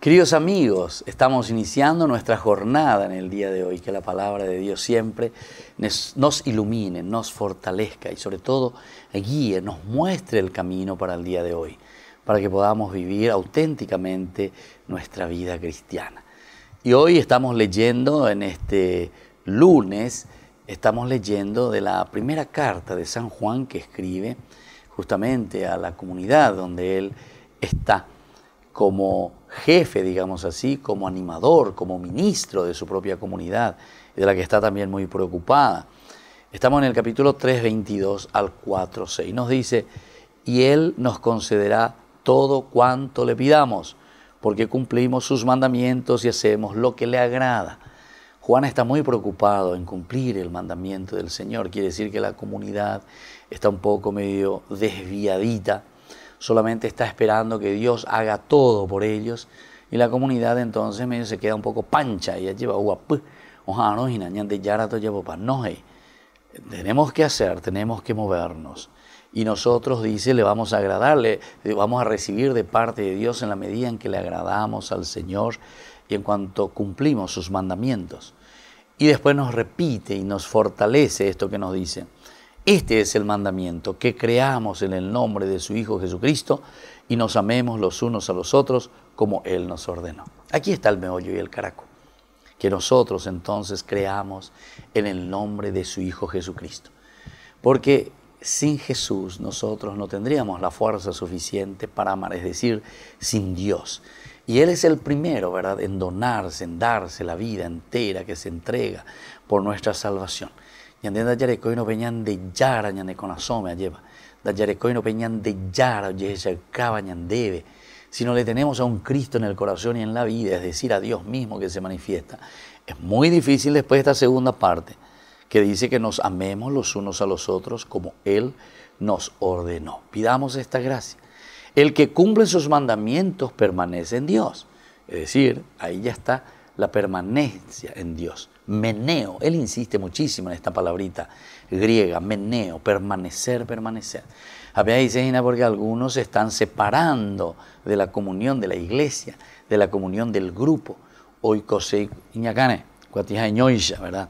Queridos amigos, estamos iniciando nuestra jornada en el día de hoy, que la palabra de Dios siempre nos ilumine, nos fortalezca y sobre todo guíe, nos muestre el camino para el día de hoy, para que podamos vivir auténticamente nuestra vida cristiana. Y hoy estamos leyendo, en este lunes, estamos leyendo de la primera carta de San Juan que escribe justamente a la comunidad donde él está como jefe, digamos así, como animador, como ministro de su propia comunidad, de la que está también muy preocupada. Estamos en el capítulo 3.22 al 4.6. Nos dice, y Él nos concederá todo cuanto le pidamos, porque cumplimos sus mandamientos y hacemos lo que le agrada. Juan está muy preocupado en cumplir el mandamiento del Señor. Quiere decir que la comunidad está un poco medio desviadita solamente está esperando que Dios haga todo por ellos. Y la comunidad entonces medio se queda un poco pancha y lleva no Tenemos que hacer, tenemos que movernos. Y nosotros, dice, le vamos a agradarle, le vamos a recibir de parte de Dios en la medida en que le agradamos al Señor y en cuanto cumplimos sus mandamientos. Y después nos repite y nos fortalece esto que nos dice. Este es el mandamiento, que creamos en el nombre de su Hijo Jesucristo y nos amemos los unos a los otros como Él nos ordenó. Aquí está el meollo y el caraco. Que nosotros entonces creamos en el nombre de su Hijo Jesucristo. Porque sin Jesús nosotros no tendríamos la fuerza suficiente para amar, es decir, sin Dios. Y Él es el primero, ¿verdad?, en donarse, en darse la vida entera que se entrega por nuestra salvación. Ñande da no peñan de ñande con lleva. peñan de Si no le tenemos a un Cristo en el corazón y en la vida, es decir, a Dios mismo que se manifiesta, es muy difícil después esta segunda parte, que dice que nos amemos los unos a los otros como Él nos ordenó. Pidamos esta gracia. El que cumple sus mandamientos permanece en Dios. Es decir, ahí ya está la permanencia en Dios meneo. Él insiste muchísimo en esta palabrita griega, meneo, permanecer, permanecer. Había dice, porque algunos se están separando de la comunión de la iglesia, de la comunión del grupo. Hoy kuatija iñacane, ¿verdad?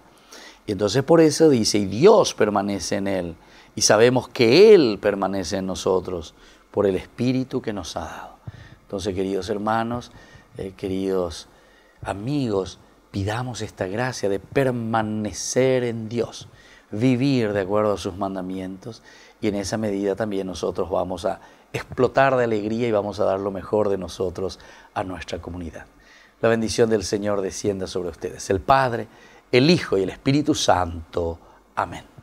Y entonces por eso dice, y Dios permanece en él, y sabemos que Él permanece en nosotros por el Espíritu que nos ha dado. Entonces, queridos hermanos, eh, queridos amigos, damos esta gracia de permanecer en Dios, vivir de acuerdo a sus mandamientos y en esa medida también nosotros vamos a explotar de alegría y vamos a dar lo mejor de nosotros a nuestra comunidad. La bendición del Señor descienda sobre ustedes, el Padre, el Hijo y el Espíritu Santo. Amén.